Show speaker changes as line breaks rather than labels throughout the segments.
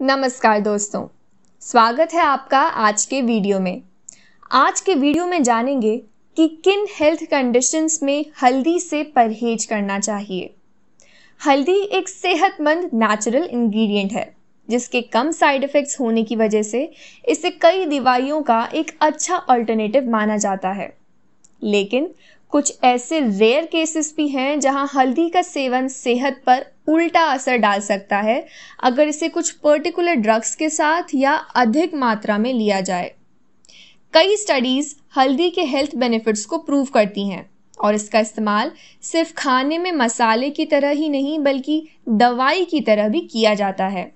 नमस्कार दोस्तों स्वागत है आपका आज के वीडियो में आज के वीडियो में जानेंगे कि किन हेल्थ कंडीशंस में हल्दी से परहेज करना चाहिए हल्दी एक सेहतमंद नेचुरल इंग्रेडिएंट है जिसके कम साइड इफ़ेक्ट्स होने की वजह से इसे कई दवाइयों का एक अच्छा अल्टरनेटिव माना जाता है लेकिन कुछ ऐसे रेयर केसेस भी हैं जहां हल्दी का सेवन सेहत पर उल्टा असर डाल सकता है अगर इसे कुछ पर्टिकुलर ड्रग्स के साथ या अधिक मात्रा में लिया जाए कई स्टडीज़ हल्दी के हेल्थ बेनिफिट्स को प्रूव करती हैं और इसका इस्तेमाल सिर्फ खाने में मसाले की तरह ही नहीं बल्कि दवाई की तरह भी किया जाता है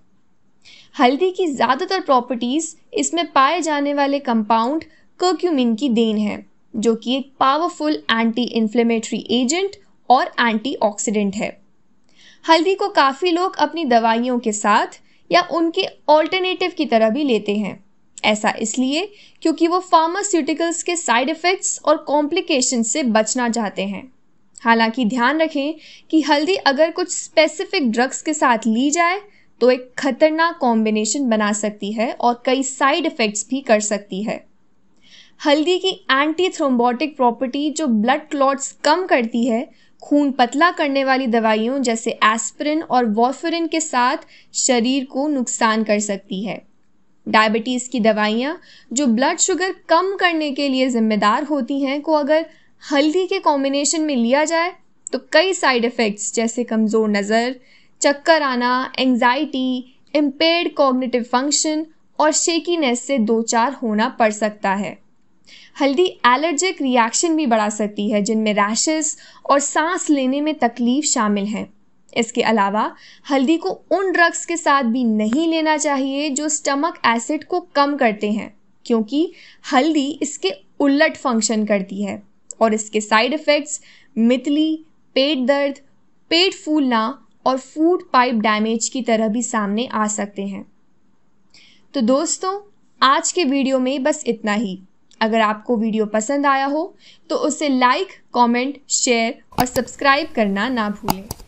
हल्दी की ज़्यादातर प्रॉपर्टीज़ इसमें पाए जाने वाले कंपाउंड कर्क्यूमिन की देन है जो कि एक पावरफुल एंटी इन्फ्लेमेटरी एजेंट और एंटीऑक्सीडेंट है हल्दी को काफ़ी लोग अपनी दवाइयों के साथ या उनके ऑल्टरनेटिव की तरह भी लेते हैं ऐसा इसलिए क्योंकि वो फार्मास्यूटिकल्स के साइड इफ़ेक्ट्स और कॉम्प्लिकेशन से बचना चाहते हैं हालांकि ध्यान रखें कि हल्दी अगर कुछ स्पेसिफिक ड्रग्स के साथ ली जाए तो एक खतरनाक कॉम्बिनेशन बना सकती है और कई साइड इफ़ेक्ट्स भी कर सकती है हल्दी की एंटी थ्रोम्बोटिक प्रॉपर्टी जो ब्लड क्लॉट्स कम करती है खून पतला करने वाली दवाइयों जैसे एस्पिरिन और वॉफरिन के साथ शरीर को नुकसान कर सकती है डायबिटीज़ की दवाइयाँ जो ब्लड शुगर कम करने के लिए ज़िम्मेदार होती हैं को अगर हल्दी के कॉम्बिनेशन में लिया जाए तो कई साइड इफ़ेक्ट्स जैसे कमज़ोर नज़र चक्कर आना एंजाइटी इम्पेयर्ड कॉग्निटिव फंक्शन और शेकीनेस से दो चार होना पड़ सकता है हल्दी एलर्जिक रिएक्शन भी बढ़ा सकती है जिनमें रैशेस और सांस लेने में तकलीफ शामिल है इसके अलावा हल्दी को उन ड्रग्स के साथ भी नहीं लेना चाहिए जो स्टमक एसिड को कम करते हैं क्योंकि हल्दी इसके उलट फंक्शन करती है और इसके साइड इफ़ेक्ट्स मितली पेट दर्द पेट फूलना और फूड पाइप डैमेज की तरह भी सामने आ सकते हैं तो दोस्तों आज के वीडियो में बस इतना ही अगर आपको वीडियो पसंद आया हो तो उसे लाइक कमेंट, शेयर और सब्सक्राइब करना ना भूलें